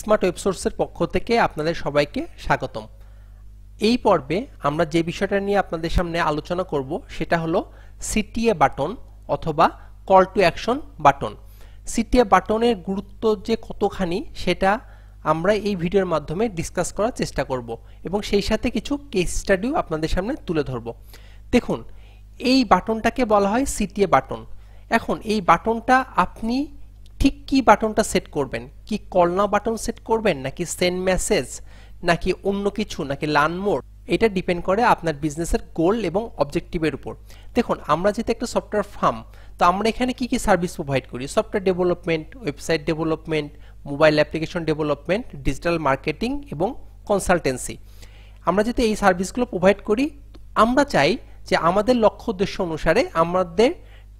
smart ওয়েবসোর্সের পক্ষ থেকে আপনাদের সবাইকে স্বাগতম এই পর্বে আমরা যে বিষয়টা নিয়ে আপনাদের সামনে আলোচনা করব সেটা হলো সিটিএ বাটন অথবা call to action button CTA বাটনের গুরুত্ব যে কতখানি সেটা আমরা এই ভিডিওর মাধ্যমে ডিসকাস করার চেষ্টা করব এবং সেই সাথে কিছু কেস স্টাডিও আপনাদের সামনে তুলে ধরব দেখুন এই বাটনটাকে বলা হয় সিটিএ বাটন এখন এই বাটনটা আপনি ঠিক কি বাটনটা সেট করবেন কি কল নাও বাটন সেট করবেন নাকি সেন্ড মেসেজ নাকি অন্য কিছু নাকি লান মোড এটা ডিপেন্ড করে আপনার বিজনেসের গোল এবং অবজেক্টিভের উপর দেখুন আমরা যেহেতু একটা সফটওয়্যার ফার্ম তো আমরা এখানে কি কি সার্ভিস প্রোভাইড করি software development website development mobile application development digital marketing এবং কনসালটেন্সি আমরা যেহেতু এই সার্ভিসগুলো প্রোভাইড করি আমরা চাই যে আমাদের লক্ষ্য উদ্দেশ্য অনুসারে আমাদের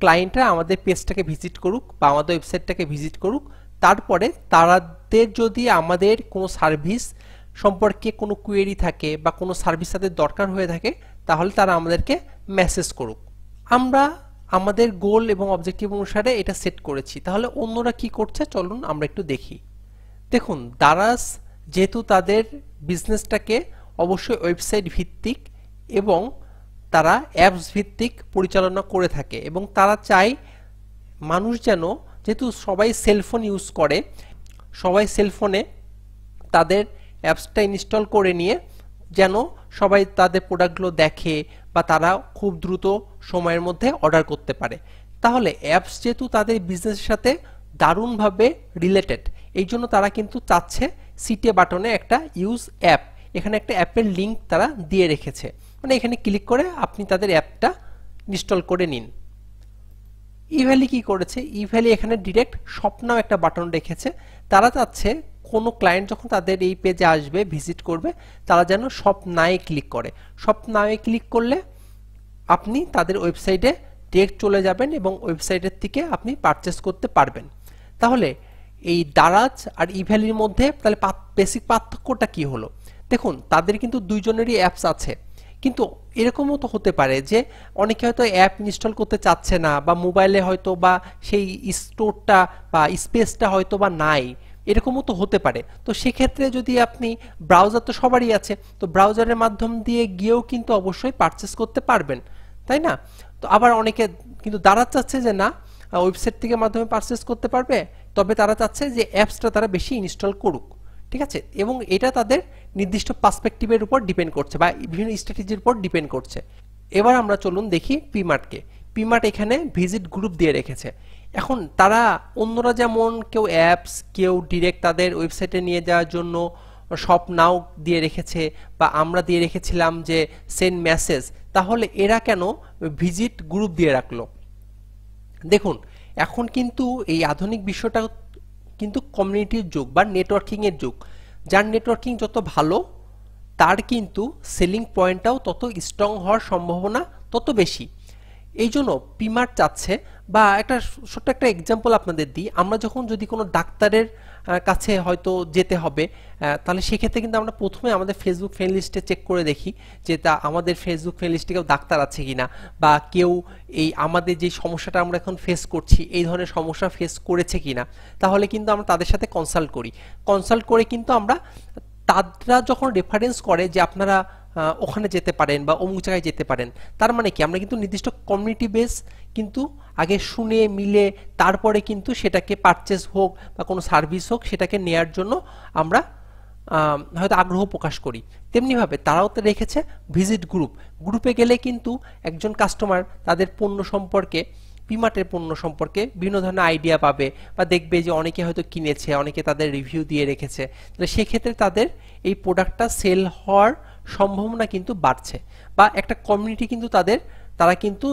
ক্লায়েন্টরা আমাদের পেজটাকে ভিজিট করুক বা আমাদের ওয়েবসাইটটাকে ভিজিট করুক তারপরে তারাদের যদি আমাদের কোনো সার্ভিস সম্পর্কে কোনো কোয়েরি থাকে বা কোনো সার্ভিস তাদের দরকার হয়ে থাকে তাহলে তারা আমাদেরকে মেসেজ করুক আমরা আমাদের গোল এবং অবজেক্টিভ অনুসারে এটা সেট করেছি তাহলে অন্যরা কি করছে চলুন আমরা একটু দেখি দেখুন দারাস যেহেতু তাদের বিজনেসটাকে অবশ্যই ওয়েবসাইট ভিত্তিক এবং তারা অ্যাপস ভিত্তিক পরিচালনা করে থাকে এবং তারা চায় মানুষ যেন যেহেতু সবাই সেলফোন ইউজ করে সবাই সেলফোনে তাদের অ্যাপসটা ইনস্টল করে নিয়ে যেন সবাই তাদের প্রোডাক্টগুলো দেখে বা তারা খুব দ্রুত সময়ের মধ্যে অর্ডার করতে পারে তাহলে অ্যাপস যেহেতু তাদের বিজনেসের সাথে দারুণভাবে রিলেটেড এই জন্য তারা কিন্তু চাচ্ছে সিটে বাটনে একটা ইউজ অ্যাপ এখানে একটা অ্যাপের লিঙ্ক তারা দিয়ে রেখেছে মানে এখানে ক্লিক করে আপনি তাদের অ্যাপটা ইনস্টল করে নিন ইভ্যালি কি করেছে ইভ্যালি এখানে ডিরেক্ট স্বপ্নও নাম একটা বাটন রেখেছে তারা চাচ্ছে কোনো ক্লায়েন্ট যখন তাদের এই পেজে আসবে ভিজিট করবে তারা যেন সব নায়ে ক্লিক করে সব নায়ে ক্লিক করলে আপনি তাদের ওয়েবসাইটে ডিরেক্ট চলে যাবেন এবং ওয়েবসাইটের থেকে আপনি পারচেস করতে পারবেন তাহলে এই দারাজ আর ইভ্যালির মধ্যে তাহলে বেসিক পার্থক্যটা কি হলো দেখুন তাদের কিন্তু দুইজনেরই অ্যাপস আছে কিন্তু এরকমও তো হতে পারে যে অনেকে হয়তো অ্যাপ ইনস্টল করতে চাচ্ছে না বা মোবাইলে হয়তো বা সেই স্টোরটা বা স্পেসটা হয়তো বা নাই এরকমও তো হতে পারে তো সেক্ষেত্রে যদি আপনি ব্রাউজার তো সবারই আছে তো ব্রাউজারের মাধ্যম দিয়ে গিয়েও কিন্তু অবশ্যই পারচেস করতে পারবেন তাই না তো আবার অনেকে কিন্তু দাঁড়া চাচ্ছে যে না ওয়েবসাইট থেকে মাধ্যমে পারচেস করতে পারবে তবে তারা চাচ্ছে যে অ্যাপসটা তারা বেশি ইনস্টল করুক ঠিক আছে এবং এটা তাদের নির্দিষ্ট পার্সপেক্টিভের উপর ডিপেন্ড করছে বা বিভিন্ন স্ট্র্যাটেজির উপর ডিপেন্ড করছে এবার আমরা চলুন দেখি পিমার্টকে পিমার্ট এখানে ভিজিট গ্রুপ দিয়ে রেখেছে এখন তারা অন্যরা যেমন কেউ অ্যাপস কেউ ডিরেক্ট তাদের ওয়েবসাইটে নিয়ে যাওয়ার জন্য সব নাও দিয়ে রেখেছে বা আমরা দিয়ে রেখেছিলাম যে সেন্ড মেসেজ তাহলে এরা কেন ভিজিট গ্রুপ দিয়ে রাখলো দেখুন এখন কিন্তু এই আধুনিক বিশ্বটা কিন্তু কমিউনিটির যুগ বা নেটওয়ার্কিংয়ের যুগ যার নেটওয়ার্কিং যত ভালো তার কিন্তু সেলিং পয়েন্টটাও তত স্ট্রং হওয়ার সম্ভাবনা তত বেশি এই জন্য পিমার চাচ্ছে বা একটা ছোট্ট একটা এক্সাম্পল আপনাদের দিই আমরা যখন যদি কোনো ডাক্তারের কাছে হয়তো যেতে হবে তাহলে সেক্ষেত্রে কিন্তু আমরা প্রথমে আমাদের ফেসবুক ফ্রেন্ড লিস্টে চেক করে দেখি যে তা আমাদের ফেসবুক ফ্রেন্ড লিস্টে কেউ ডাক্তার আছে কি না বা কেউ এই আমাদের যে সমস্যাটা আমরা এখন ফেস করছি এই ধরনের সমস্যা ফেস করেছে কিনা তাহলে কিন্তু আমরা তাদের সাথে কনসাল্ট করি কনসাল্ট করে কিন্তু আমরা তারা যখন রেফারেন্স করে যে আপনারা ওখানে যেতে পারেন বা অমুক জায়গায় যেতে পারেন তার মানে কি আমরা কিন্তু নির্দিষ্ট কমিউনিটি বেস কিন্তু আগে শুনে মিলে তারপরে কিন্তু সেটাকে পারচেস হোক বা কোনো সার্ভিস হোক সেটাকে নেয়ার জন্য আমরা হয়তো আগ্রহ প্রকাশ করি তেমনিভাবে তারাও তো রেখেছে ভিজিট গ্রুপ গ্রুপে গেলে কিন্তু একজন কাস্টমার তাদের পণ্য সম্পর্কে পিমাটের পণ্য সম্পর্কে বিভিন্ন ধরনের আইডিয়া পাবে বা দেখবে যে অনেকে হয়তো কিনেছে অনেকে তাদের রিভিউ দিয়ে রেখেছে তাহলে সেক্ষেত্রে তাদের এই প্রোডাক্টটা সেল হওয়ার সম্ভাবনা কিন্তু বাড়ছে বা একটা কমিউনিটি কিন্তু তাদের তারা কিন্তু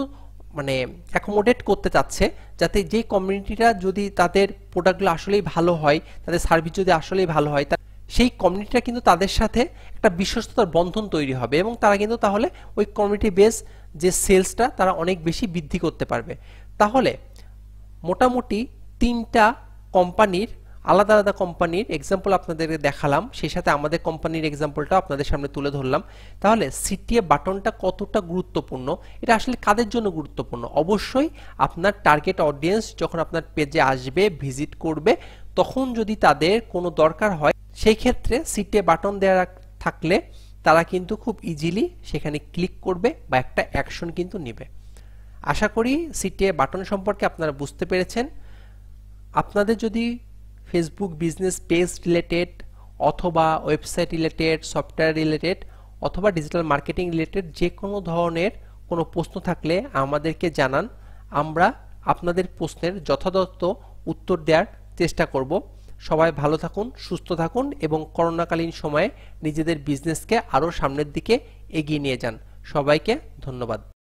মানে অ্যাকোমোডেট করতে চাচ্ছে যাতে যে কমিউনিটিটা যদি তাদের প্রোডাক্টগুলো আসলেই ভালো হয় তাদের সার্ভিস যদি আসলেই ভালো হয় সেই কমিউনিটিটা কিন্তু তাদের সাথে একটা বিশ্বস্ততার বন্ধন তৈরি হবে এবং তারা কিন্তু তাহলে ওই কমিউনিটি বেস যে সেলসটা তারা অনেক বেশি বৃদ্ধি করতে পারবে তাহলে মোটামুটি তিনটা কোম্পানির আলাদা আলাদা কোম্পানির এক্সাম্পল আপনাদেরকে দেখালাম সেই সাথে আমাদের কোম্পানির এক্সাম্পলটা আপনাদের সামনে তুলে ধরলাম তাহলে সিটিএ বাটনটা কতটা গুরুত্বপূর্ণ এটা আসলে কাদের জন্য গুরুত্বপূর্ণ অবশ্যই আপনার টার্গেট অডিয়েন্স যখন আপনার পেজে আসবে ভিজিট করবে তখন যদি তাদের কোনো দরকার হয় সেই ক্ষেত্রে সিটিএ বাটন দেওয়া থাকলে তারা কিন্তু খুব ইজিলি সেখানে ক্লিক করবে বা একটা অ্যাকশন কিন্তু নেবে আশা করি সিটিএ বাটন সম্পর্কে আপনারা বুঝতে পেরেছেন আপনাদের যদি ফেসবুক বিজনেস পেজ রিলেটেড অথবা ওয়েবসাইট রিলেটেড সফটওয়্যার রিলেটেড অথবা ডিজিটাল মার্কেটিং রিলেটেড যে কোনো ধরনের কোনো প্রশ্ন থাকলে আমাদেরকে জানান আমরা আপনাদের প্রশ্নের যথাযথ উত্তর দেওয়ার চেষ্টা করব সবাই ভালো থাকুন সুস্থ থাকুন এবং করোনাকালীন সময়ে নিজেদের বিজনেসকে আরও সামনের দিকে এগিয়ে নিয়ে যান সবাইকে ধন্যবাদ